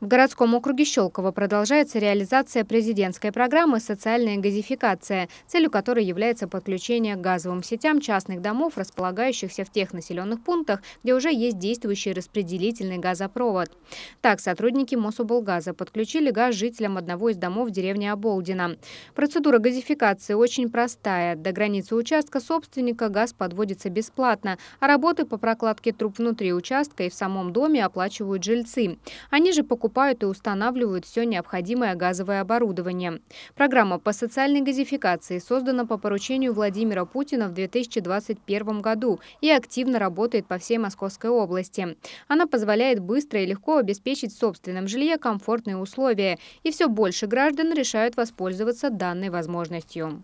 В городском округе Щелково продолжается реализация президентской программы «Социальная газификация», целью которой является подключение к газовым сетям частных домов, располагающихся в тех населенных пунктах, где уже есть действующий распределительный газопровод. Так, сотрудники Мособлгаза подключили газ жителям одного из домов деревни Оболдина. Процедура газификации очень простая. До границы участка собственника газ подводится бесплатно, а работы по прокладке труб внутри участка и в самом доме оплачивают жильцы. Они же покупают закупают и устанавливают все необходимое газовое оборудование. Программа по социальной газификации создана по поручению Владимира Путина в 2021 году и активно работает по всей Московской области. Она позволяет быстро и легко обеспечить в собственном жилье комфортные условия, и все больше граждан решают воспользоваться данной возможностью.